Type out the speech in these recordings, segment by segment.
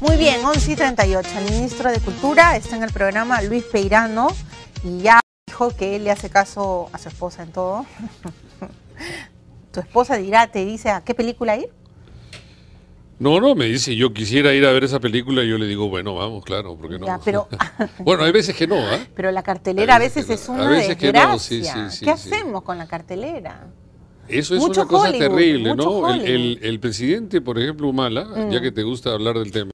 Muy bien, 11 y 38. El ministro de Cultura está en el programa Luis Peirano y ya dijo que él le hace caso a su esposa en todo. tu esposa dirá, te dice a ah, qué película ir. No, no, me dice, yo quisiera ir a ver esa película y yo le digo, bueno, vamos, claro, porque no? pero, bueno, hay veces que no, ¿ah? Pero la cartelera a veces, es una a veces Que no, sí, sí, sí, ¿Qué hacemos con la cartelera? Eso es una cosa terrible, ¿no? El, el, el, presidente, por ejemplo, Mala, ya mm. que te gusta hablar del tema,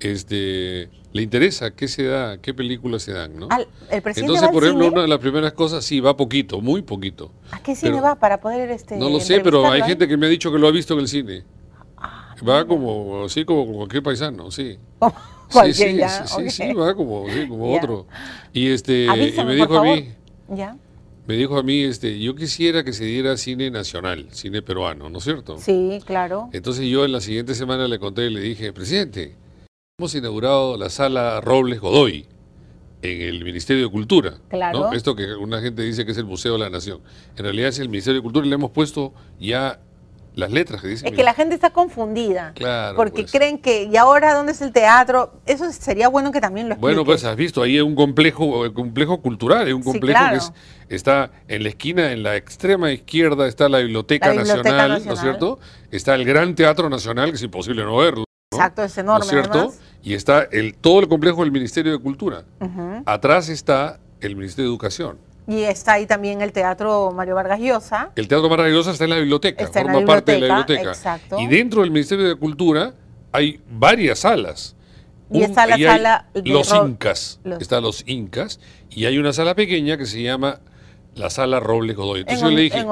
este, le interesa qué se da, qué películas se dan, ¿no? el presidente Entonces, por ejemplo, una de las primeras cosas, sí, va poquito, muy poquito. ¿A qué cine va para poder este? No lo sé, pero hay gente que me ha dicho que lo ha visto en el cine. Va como, así como cualquier paisano, sí. sí, sí, sí, sí, va como, otro. Y este, me dijo a mí, me dijo a mí, este, yo quisiera que se diera cine nacional, cine peruano, ¿no es cierto? Sí, claro. Entonces yo en la siguiente semana le conté y le dije, presidente, hemos inaugurado la sala Robles Godoy en el Ministerio de Cultura. Claro. Esto que una gente dice que es el Museo de la Nación. En realidad es el Ministerio de Cultura y le hemos puesto ya las letras que dicen. Es que la gente está confundida. Porque pues. creen que, ¿y ahora dónde es el teatro? Eso sería bueno que también lo Bueno, pues has visto, ahí hay un complejo, complejo cultural, es un complejo que está en la esquina, en la extrema izquierda está la Biblioteca, Nacional, ¿no es cierto? Está el Gran Teatro Nacional, que es imposible no verlo. Exacto, es enorme. ¿no cierto? Y está el, todo el complejo del Ministerio de Cultura. Atrás está el Ministerio de Educación. Y está ahí también el Teatro Mario Vargas Llosa. El Teatro Vargas Llosa está en la biblioteca, forma parte de la biblioteca. Y dentro del Ministerio de Cultura hay varias salas. y está la sala los incas, está están los incas y hay una sala pequeña que se llama la sala Robles Godoy. Entonces yo le dije,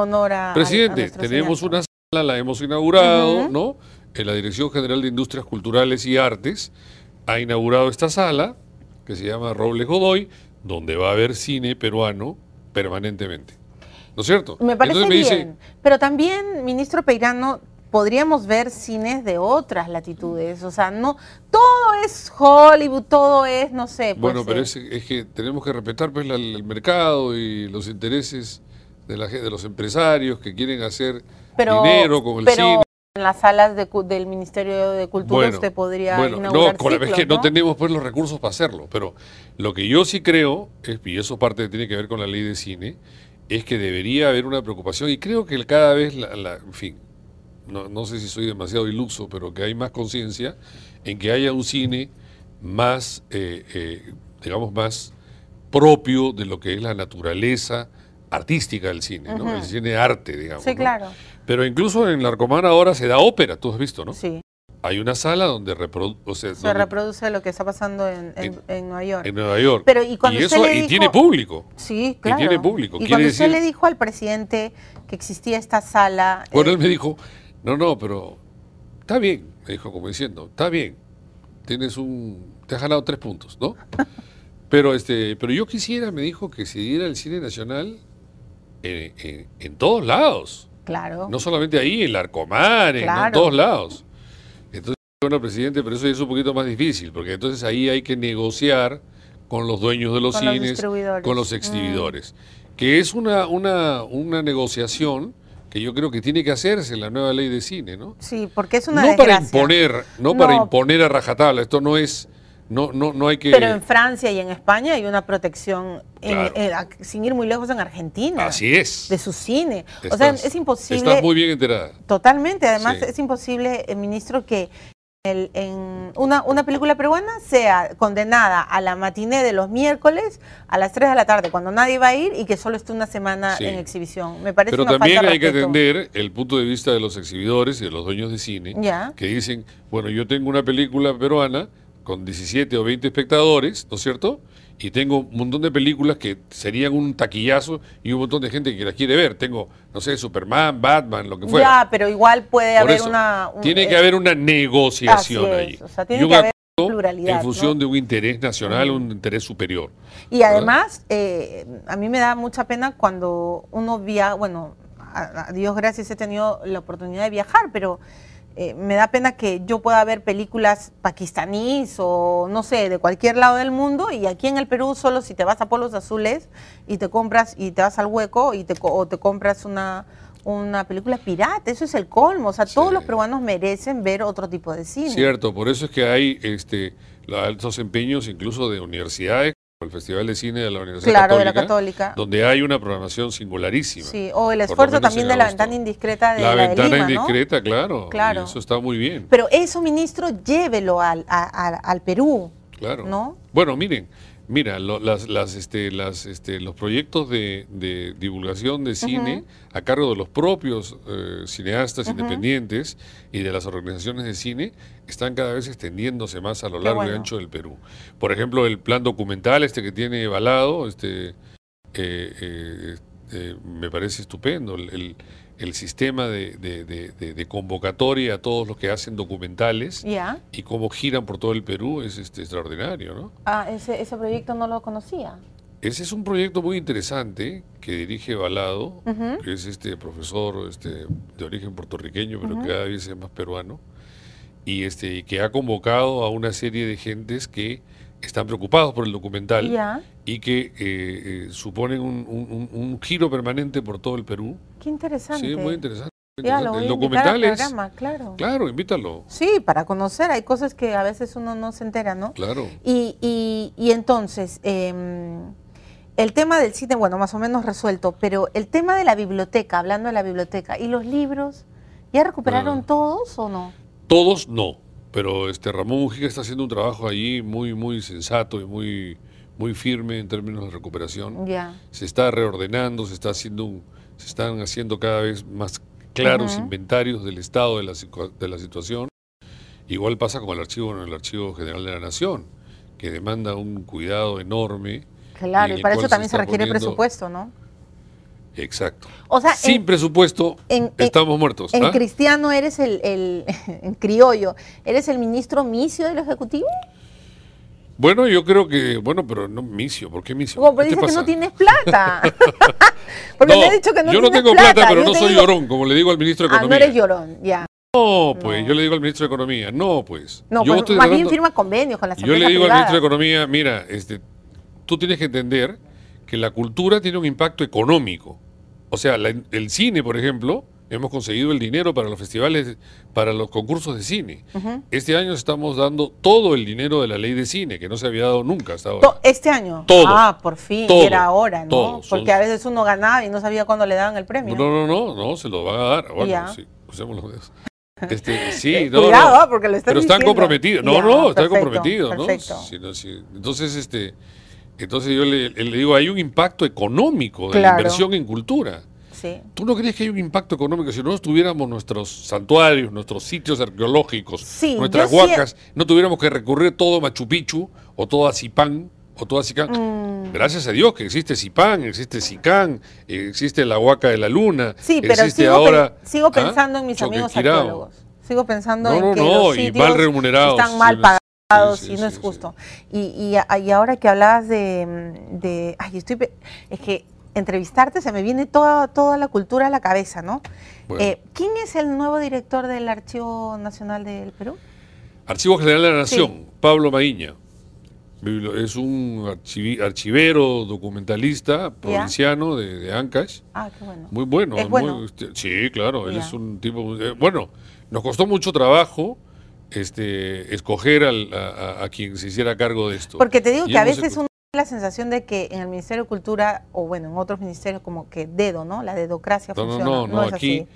presidente, tenemos una sala, la hemos inaugurado, ¿no? En la Dirección General de Industrias Culturales y Artes ha inaugurado esta sala que se llama Robles Godoy, donde va a haber cine peruano, permanentemente. ¿No es cierto? Me parece bien. Pero también, ministro Peirano, podríamos ver cines de otras latitudes. O sea, no todo es Hollywood, todo es, no sé. Pues, bueno, pero eh, es, que tenemos que respetar pues, el mercado y los intereses de, la, los empresarios que quieren hacer dinero con el cine. En las salas del Ministerio de Cultura usted podría bueno, no, con la vez que ¿no? tenemos pues los recursos para hacerlo, pero lo que yo sí creo, y eso parte tiene que ver con la ley de cine, es que debería haber una preocupación y creo que cada vez, la, en fin, no, no, sé si soy demasiado iluso, pero que hay más conciencia en que haya un cine más, eh, eh, digamos, más propio de lo que es la naturaleza artística del cine, El cine arte, digamos. Sí, claro. Pero incluso en Larcomán ahora se da ópera, tú has visto, ¿no? Sí. Hay una sala donde se reproduce lo que está pasando en, Nueva York. En Nueva York. Pero, y, eso y tiene público. Sí, claro. Y tiene público. Y cuando le dijo al presidente que existía esta sala. Bueno, él eh, me dijo, no, no, pero está bien, me dijo como diciendo, está bien, tienes un, te has ganado tres puntos, ¿no? pero este, pero yo quisiera, me dijo, que se diera el cine nacional en, eh, eh, en todos lados. Claro. No solamente ahí, en Larcomar, claro. en todos lados. Entonces, bueno, presidente, pero eso es un poquito más difícil, porque entonces ahí hay que negociar con los dueños de los cines, con los exhibidores. Que es una, una, una negociación que yo creo que tiene que hacerse en la nueva ley de cine, ¿no? Sí, porque es una No para imponer, no, no, para imponer a rajatabla, esto no es no, no, no hay que... Pero en Francia y en España hay una protección, eh, eh, sin ir muy lejos, en Argentina. Así es. De su cine. o sea, es imposible... Estás muy bien enterada. Totalmente. Además, es imposible, eh, ministro, que el, en una, una, película peruana sea condenada a la matiné de los miércoles a las 3 de la tarde, cuando nadie va a ir y que solo esté una semana en exhibición. Me parece Pero una también hay que atender el punto de vista de los exhibidores y de los dueños de cine, que dicen, bueno, yo tengo una película peruana con 17 o 20 espectadores, ¿no es cierto? Y tengo un montón de películas que serían un taquillazo y un montón de gente que las quiere ver. Tengo, no sé, Superman, Batman, lo que fuera. Ya, pero igual puede haber una... tiene eh, que haber una negociación allí. O sea, tiene que haber pluralidad. En función de un interés nacional, un interés superior. Y además, eh, a mí me da mucha pena cuando uno viaja, bueno, a Dios gracias he tenido la oportunidad de viajar, pero eh, me da pena que yo pueda ver películas pakistaníes o no sé, de cualquier lado del mundo y aquí en el Perú solo si te vas a Polos Azules y te compras y te vas al hueco y te, o te compras una, una película pirata, eso es el colmo, o sea, todos los peruanos merecen ver otro tipo de cine. Cierto, por eso es que hay este, altos empeños incluso de universidades el Festival de Cine de la Universidad Católica, donde hay una programación singularísima. Sí, o el esfuerzo también de la ventana indiscreta de la, la ventana indiscreta, claro, claro. Eso está muy bien. Pero eso, ministro, llévelo al, Perú. Claro. ¿no? Bueno, miren, Mira, las, las, este, las, este, los proyectos de, divulgación de cine a cargo de los propios eh, cineastas independientes y de las organizaciones de cine están cada vez extendiéndose más a lo largo y ancho del Perú. Por ejemplo, el plan documental este que tiene Balado, este, eh, eh, me parece estupendo. el, el sistema de, convocatoria a todos los que hacen documentales y cómo giran por todo el Perú es este, extraordinario, ¿no? Ah, ese, proyecto no lo conocía. Ese es un proyecto muy interesante que dirige Balado, que es este profesor este, de origen puertorriqueño, pero cada vez es más peruano, y este, que ha convocado a una serie de gentes que están preocupados por el documental y que eh, eh suponen un, giro permanente por todo el Perú. Qué interesante. Sí, muy interesante. el documental es. Programa, claro. claro, invítalo. Sí, para conocer. Hay cosas que a veces uno no se entera, ¿no? Claro. Y, y, entonces, em, el tema del cine, bueno, más o menos resuelto, pero el tema de la biblioteca, hablando de la biblioteca, ¿y los libros? ¿Ya recuperaron todos o no? Todos no pero este Ramón Mujica está haciendo un trabajo ahí muy, muy sensato y muy, muy firme en términos de recuperación. Se está reordenando, se está haciendo se están haciendo cada vez más claros inventarios del estado de la, de la situación. Igual pasa con el archivo, el archivo general de la nación, que demanda un cuidado enorme. Claro, y para eso también se, requiere presupuesto, ¿no? Exacto. O sea, sin presupuesto estamos muertos. En ¿ah? cristiano eres el, en criollo, eres el ministro misio del ejecutivo. Bueno, yo creo que, bueno, pero no misio, ¿por qué misio? Como, pero dices que no tienes plata. Porque dicho que no Yo no tengo plata, pero no soy llorón, como le digo al ministro de Economía. Ah, no eres llorón, ya. No, pues, yo le digo al ministro de Economía, no, pues. No, más bien firma convenios con las empresas. Yo le digo al ministro de Economía, mira, este, tú tienes que entender que la cultura tiene un impacto económico. O sea, el cine, por ejemplo, hemos conseguido el dinero para los festivales, para los concursos de cine. Este año estamos dando todo el dinero de la ley de cine, que no se había dado nunca hasta ahora. ¿Este año? Todo. Ah, por fin, era ahora, ¿no? Porque a veces uno ganaba y no sabía cuándo le daban el premio. No, no, no, no, se lo van a dar. Bueno, sí, los pues este, sí, eh, no, Cuidado, ¿ah? porque lo están Pero están comprometidos. No, no, están comprometidos, ¿no? entonces, este... Entonces yo le, digo, hay un impacto económico de la inversión en cultura. ¿Tú no crees que hay un impacto económico? Si no tuviéramos nuestros santuarios, nuestros sitios arqueológicos, nuestras huacas, no tuviéramos que recurrir todo a Machu Picchu o todo a Zipán o todo a mm. Gracias a Dios que existe Zipán, existe Zicán, existe la huaca de la luna. Sí, pero sigo, ahora, sigo ¿ah? pensando en mis amigos arqueólogos. Sigo pensando en no, que no, y mal remunerados, mal pagados y no es justo. Y, ahora que hablabas de, de, estoy. Es que entrevistarte se me viene toda, toda la cultura a la cabeza, ¿no? Eh, ¿Quién es el nuevo director del Archivo Nacional del Perú? Archivo General de la Nación, Pablo Maíña. Es un archivero, documentalista, provinciano de, de, Ancash. Ah, qué bueno. Muy bueno. Este, sí, claro, es un tipo... Eh, bueno, nos costó mucho trabajo este, escoger a, quien se hiciera cargo de esto. Porque te digo que a veces uno tiene la sensación de que en el Ministerio de Cultura, o bueno, en otros ministerios, como que dedo, ¿no? La dedocracia funciona. No, no, no, aquí.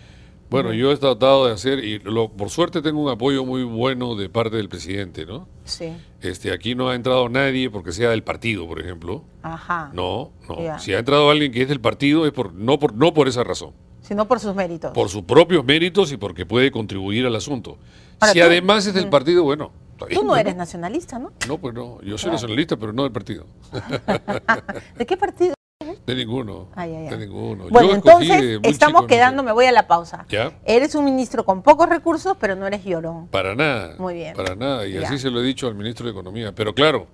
Bueno, yo he tratado de hacer, y por suerte tengo un apoyo muy bueno de parte del presidente, ¿no? Sí. Este, aquí no ha entrado nadie porque sea del partido, por ejemplo. Ajá. No, no. Si ha entrado alguien que es del partido es por, no, por, no por esa razón. Sino por sus méritos. Por sus propios méritos y porque puede contribuir al asunto. si además es del partido, bueno. tú no eres nacionalista, ¿no? No, pues no. Yo soy nacionalista, pero no del partido. ¿De qué partido? De ninguno. Ay, ay, ay. De ninguno. Bueno, entonces estamos quedando, me voy a la pausa. ¿Ya? Eres un ministro con pocos recursos, pero no eres llorón. Para nada. Muy bien. Para nada. Y así se lo he dicho al ministro de Economía. Pero claro,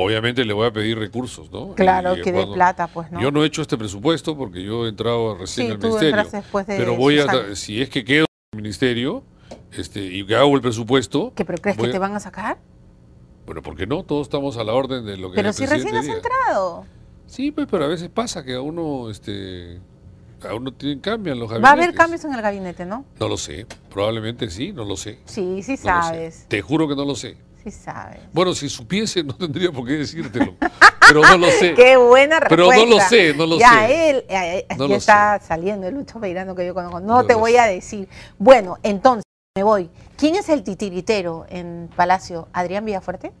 Obviamente le voy a pedir recursos, ¿no? Claro, que plata, pues no. Yo no he hecho este presupuesto porque yo he entrado recién sí, al ministerio. pero voy a, si es que quedo en el ministerio este, y hago el presupuesto. ¿Que, ¿Pero crees que te van a sacar? Bueno, porque no, todos estamos a la orden de lo que. Pero si recién has entrado. Sí, pues, pero a veces pasa que a uno, este, a uno cambian los gabinetes. Va a haber cambios en el gabinete, ¿no? No lo sé, probablemente sí, no lo sé. Sí, sí sabes. Te juro que no lo sé sabe. Bueno, si supiese no tendría por qué decírtelo. pero no lo sé. Qué buena respuesta. Pero no lo sé, no lo sé. Él, ya eh, eh, él, está saliendo, el Lucho Peirano que yo conozco. No, te voy a decir. Bueno, entonces, me voy. ¿Quién es el titiritero en Palacio? ¿Adrián Villafuerte?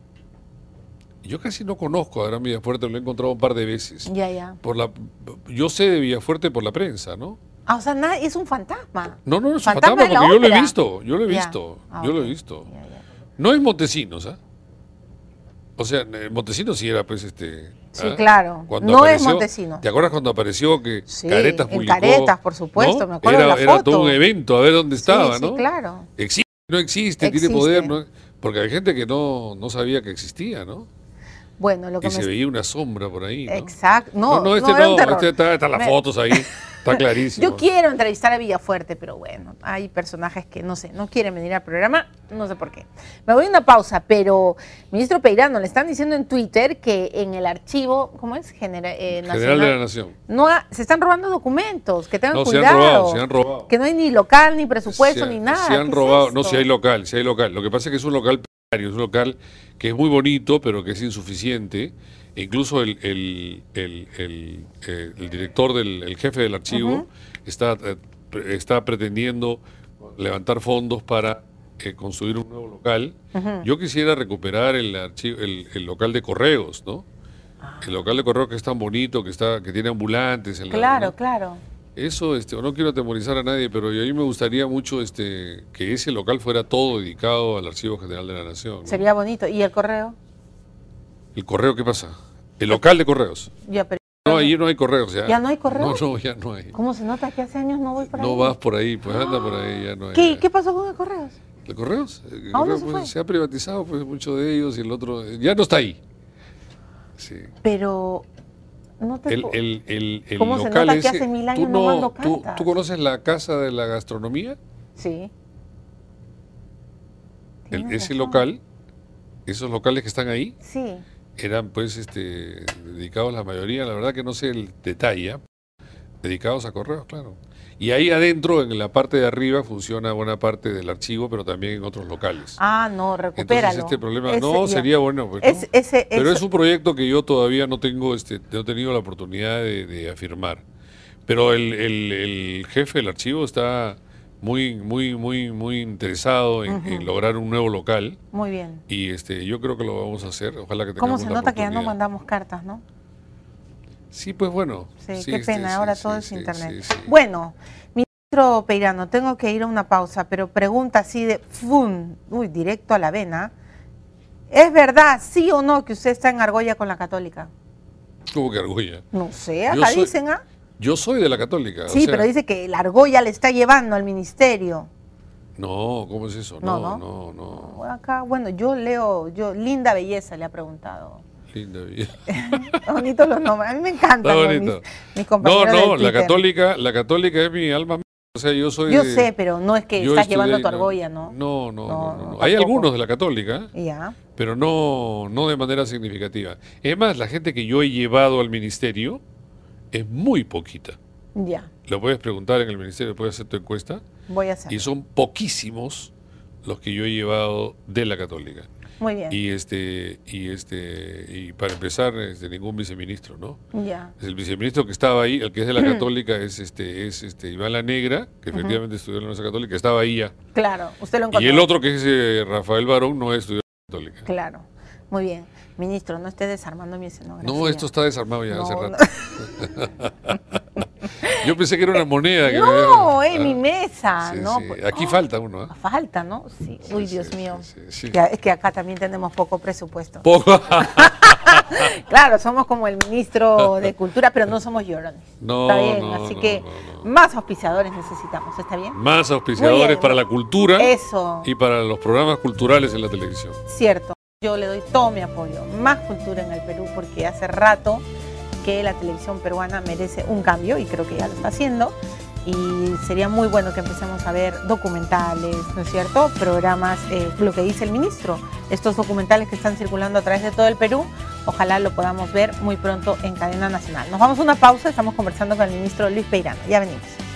Yo casi no conozco a Adrián Villafuerte, lo he encontrado un par de veces. Ya, ya. Por la, yo sé de Villafuerte por la prensa, ¿no? Ah, o sea, es un fantasma. No, no, es un fantasma, porque yo lo he visto, yo lo he visto, ah, yo lo he visto. No es Montesinos, ¿ah? O sea, eh, Montesinos sí era, pues, este. Sí, ¿ah? claro. no es Montesinos. ¿Te acuerdas cuando apareció que Caretas publicó? Caretas, por supuesto, me acuerdo era, todo un evento, a ver dónde estaba, sí, sí, claro. Existe, no existe, existe. tiene poder, ¿no? Porque hay gente que no, no sabía que existía, ¿no? Bueno, lo que se veía una sombra por ahí. Exacto. No, no, este no. Este está, están las fotos ahí. Está clarísimo. Yo quiero entrevistar a Villafuerte, pero bueno, hay personajes que no sé, no quieren venir al programa, no sé por qué. Me voy a una pausa, pero ministro Peirano, le están diciendo en Twitter que en el archivo, ¿cómo es? Eh, General de la Nación. No se están robando documentos, que tengan no, cuidado. Que no hay ni local, ni presupuesto, ni nada. Se han robado, no, si hay local, si hay local. Lo que pasa es que es un local es un local que es muy bonito, pero que es insuficiente. E incluso el, el, eh, el, director, del, el jefe del archivo, está, eh, está pretendiendo levantar fondos para eh, construir un nuevo local. Yo quisiera recuperar el, archivo, el, local de correos, ¿no? Ah. El local de correos que es tan bonito, que, está, que tiene ambulantes. claro, claro. Eso, este, no quiero atemorizar a nadie, pero a mí me gustaría mucho este, que ese local fuera todo dedicado al Archivo General de la Nación. Sería bonito. ¿Y el correo? ¿El correo qué pasa? El local de correos. Ya, pero... No, ahí no hay correos. Ya. ¿Ya no hay correos? No, no, ya no hay. ¿Cómo se nota que hace años no voy por ahí? No vas por ahí, pues anda por ahí, ya no hay. ¿Qué, ¿qué pasó con el correos? ¿El correos? Pues, se, ha privatizado pues mucho de ellos y el otro eh, ya no está ahí. Sí. Pero no el, que hace mil años tú no, ¿Tú conoces la Casa de la Gastronomía? Sí. El, ese local, esos locales que están ahí, eran pues este, dedicados la mayoría, la verdad que no sé el detalle, ¿eh? dedicados a correos, claro. Y ahí adentro, en la parte de arriba, funciona buena parte del archivo, pero también en otros locales. Ah, no, recupéralo. Entonces este problema, no, sería bueno. Pues, pero es un proyecto que yo todavía no tengo, este, no he tenido la oportunidad de, afirmar. Pero el, el, jefe del archivo está muy, muy, muy, muy interesado en, lograr un nuevo local. Muy bien. Y este, yo creo que lo vamos a hacer. Ojalá que tengamos ¿Cómo se nota que ya no mandamos cartas, no? Sí, pues bueno. Sí, qué pena, ahora todo es internet. Bueno, ministro Peirano, tengo que ir a una pausa, pero pregunta así de ¡fum! Uy, directo a la vena. ¿Es verdad, sí o no, que usted está en argolla con la católica? ¿Cómo que argolla? No sé, acá dicen, ¿ah? Yo soy de la católica. Sí, pero dice que la argolla le está llevando al ministerio. No, ¿cómo es eso? no. no, no. Acá, bueno, yo leo, yo, linda belleza le ha preguntado. Linda vida. Bonito los nombres. A mí me encantan No, no, la católica, la católica es mi alma. O sea, yo soy. Yo sé, pero no es que estás llevando tu argolla, ¿no? No, no, no. Hay algunos de la católica, ya. pero no, no de manera significativa. Es más, la gente que yo he llevado al ministerio es muy poquita. Ya. Lo puedes preguntar en el ministerio, puedes hacer tu encuesta. Voy a hacer. Y son poquísimos los que yo he llevado de la católica. Muy bien. Y este, y este, y para empezar, desde ningún viceministro, ¿no? Ya. el viceministro que estaba ahí, el que es de la Católica, es este, es este Iván La Negra, que efectivamente estudió en la Universidad Católica, estaba ahí ya. Claro, usted lo encontró. Y el otro que es eh, Rafael Barón no estudió en la Católica. Claro. Muy bien. Ministro, no esté desarmando mi escenografía. No, esto está desarmado ya hace rato. Yo pensé que era una eh, moneda. Que no, es mi ah, mesa. no, Aquí ah, falta uno. ¿eh? Falta, ¿no? Sí. Uy, Dios mío. es que acá también tenemos poco presupuesto. Poco. claro, somos como el ministro de Cultura, pero no somos llorones. No, está bien, así que más auspiciadores necesitamos, ¿está bien? Más auspiciadores para la cultura Eso. y para los programas culturales en la televisión. Cierto, yo le doy todo mi apoyo, más cultura en el Perú, porque hace rato que la televisión peruana merece un cambio y creo que ya lo está haciendo. Y sería muy bueno que empecemos a ver documentales, ¿no es cierto? Programas, eh, lo que dice el ministro, estos documentales que están circulando a través de todo el Perú, ojalá lo podamos ver muy pronto en cadena nacional. Nos vamos a una pausa, estamos conversando con el ministro Luis Peirano. Ya venimos.